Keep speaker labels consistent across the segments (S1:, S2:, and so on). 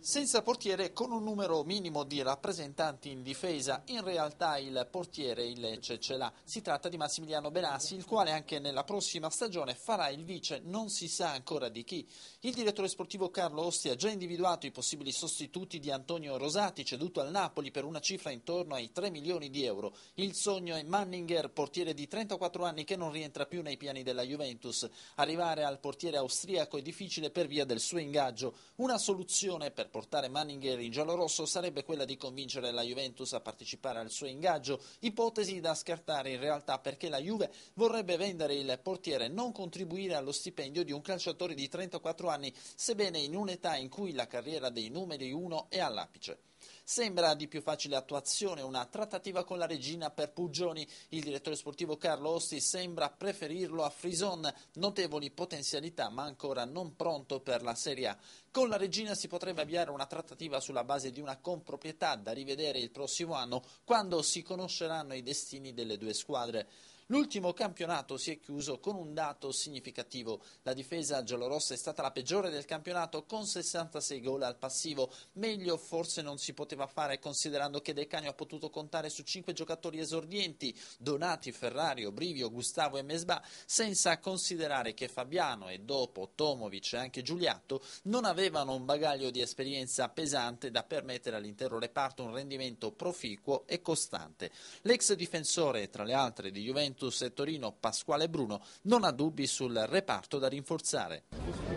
S1: Senza portiere e con un numero minimo di rappresentanti in difesa, in realtà il portiere il Lecce ce l'ha. Si tratta di Massimiliano Benassi, il quale anche nella prossima stagione farà il vice, non si sa ancora di chi. Il direttore sportivo Carlo Osti ha già individuato i possibili sostituti di Antonio Rosati, ceduto al Napoli per una cifra intorno ai 3 milioni di euro. Il sogno è Manninger, portiere di 34 anni che non rientra più nei piani della Juventus. Arrivare al portiere austriaco è difficile per via del suo ingaggio. Una soluzione per per portare Manninger in giallo rosso sarebbe quella di convincere la Juventus a partecipare al suo ingaggio, ipotesi da scartare in realtà perché la Juve vorrebbe vendere il portiere e non contribuire allo stipendio di un calciatore di 34 anni, sebbene in un'età in cui la carriera dei numeri 1 è all'apice. Sembra di più facile attuazione una trattativa con la regina per Pugioni. Il direttore sportivo Carlo Osti sembra preferirlo a Frison, notevoli potenzialità ma ancora non pronto per la Serie A. Con la regina si potrebbe avviare una trattativa sulla base di una comproprietà da rivedere il prossimo anno quando si conosceranno i destini delle due squadre. L'ultimo campionato si è chiuso con un dato significativo. La difesa giallorossa è stata la peggiore del campionato con 66 gol al passivo. Meglio forse non si poteva fare considerando che De Canio ha potuto contare su 5 giocatori esordienti, Donati, Ferrario, Brivio, Gustavo e Mesba, senza considerare che Fabiano e dopo Tomovic e anche Giuliatto non avevano un bagaglio di esperienza pesante da permettere all'intero reparto un rendimento proficuo e costante. L'ex difensore, tra le altre, di Juventus Juventus e Torino Pasquale Bruno non ha dubbi sul reparto da rinforzare.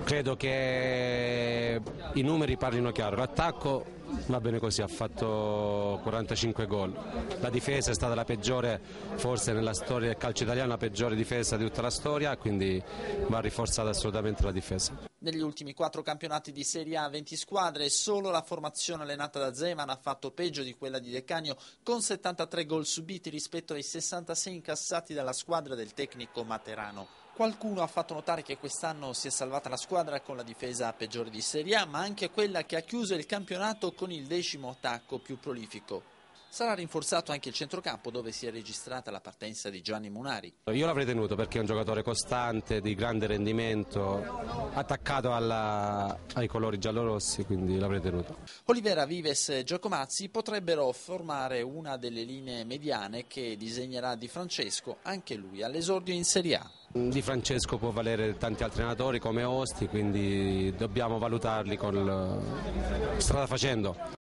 S2: Credo che i numeri parlino chiaro, l'attacco va bene così, ha fatto 45 gol, la difesa è stata la peggiore forse nella storia del calcio italiano, la peggiore difesa di tutta la storia, quindi va rinforzata assolutamente la difesa.
S1: Negli ultimi quattro campionati di Serie A 20 squadre, solo la formazione allenata da Zeman ha fatto peggio di quella di Decanio, con 73 gol subiti rispetto ai 66 incassati dalla squadra del tecnico Materano. Qualcuno ha fatto notare che quest'anno si è salvata la squadra con la difesa peggiore di Serie A, ma anche quella che ha chiuso il campionato con il decimo attacco più prolifico. Sarà rinforzato anche il centrocampo dove si è registrata la partenza di Gianni Munari.
S2: Io l'avrei tenuto perché è un giocatore costante, di grande rendimento, attaccato alla, ai colori giallorossi, quindi l'avrei tenuto.
S1: Olivera Vives e Giacomazzi potrebbero formare una delle linee mediane che disegnerà Di Francesco, anche lui all'esordio in Serie A.
S2: Di Francesco può valere tanti altri allenatori come Osti, quindi dobbiamo valutarli con strada facendo.